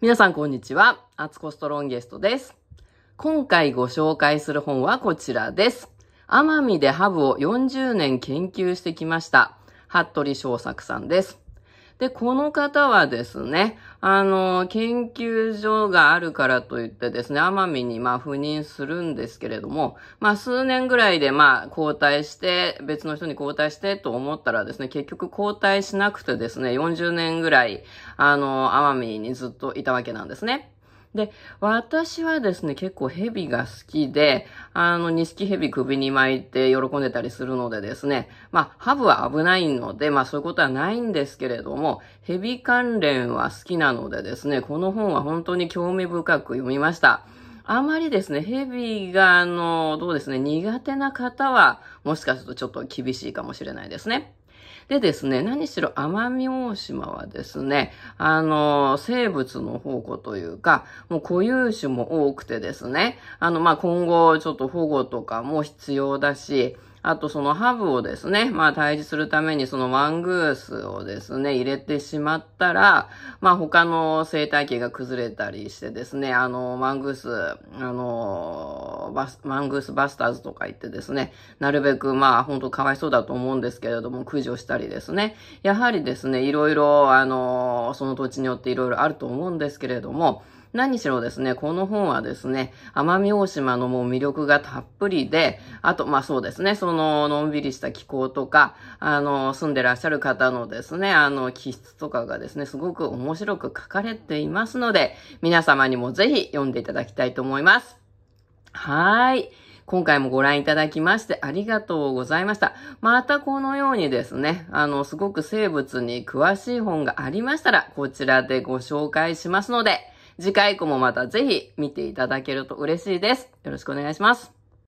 皆さんこんにちは。アツコストロンゲストです。今回ご紹介する本はこちらです。奄美でハブを40年研究してきました。服部翔作さんです。で、この方はですね、あの、研究所があるからといってですね、奄美にまあ赴任するんですけれども、まあ数年ぐらいでまあ交代して、別の人に交代してと思ったらですね、結局交代しなくてですね、40年ぐらい、あの、奄美にずっといたわけなんですね。で、私はですね、結構ヘビが好きで、あの、ニシキヘビ首に巻いて喜んでたりするのでですね、まあ、ハブは危ないので、まあそういうことはないんですけれども、ヘビ関連は好きなのでですね、この本は本当に興味深く読みました。あまりですね、ヘビが、あの、どうですね、苦手な方は、もしかするとちょっと厳しいかもしれないですね。でですね、何しろ奄美大島はですね、あの、生物の宝庫というか、もう固有種も多くてですね、あの、まあ、今後ちょっと保護とかも必要だし、あとそのハブをですね、まあ退治するためにそのワングースをですね、入れてしまったら、まあ他の生態系が崩れたりしてですね、あの、ワングース、あの、バス、ワングースバスターズとか言ってですね、なるべくまあ本当かわいそうだと思うんですけれども、駆除したりですね、やはりですね、いろいろ、あの、その土地によっていろいろあると思うんですけれども、何しろですね、この本はですね、奄美大島のもう魅力がたっぷりで、あと、まあそうですね、その、のんびりした気候とか、あの、住んでらっしゃる方のですね、あの、気質とかがですね、すごく面白く書かれていますので、皆様にもぜひ読んでいただきたいと思います。はい。今回もご覧いただきましてありがとうございました。またこのようにですね、あの、すごく生物に詳しい本がありましたら、こちらでご紹介しますので、次回以降もまたぜひ見ていただけると嬉しいです。よろしくお願いします。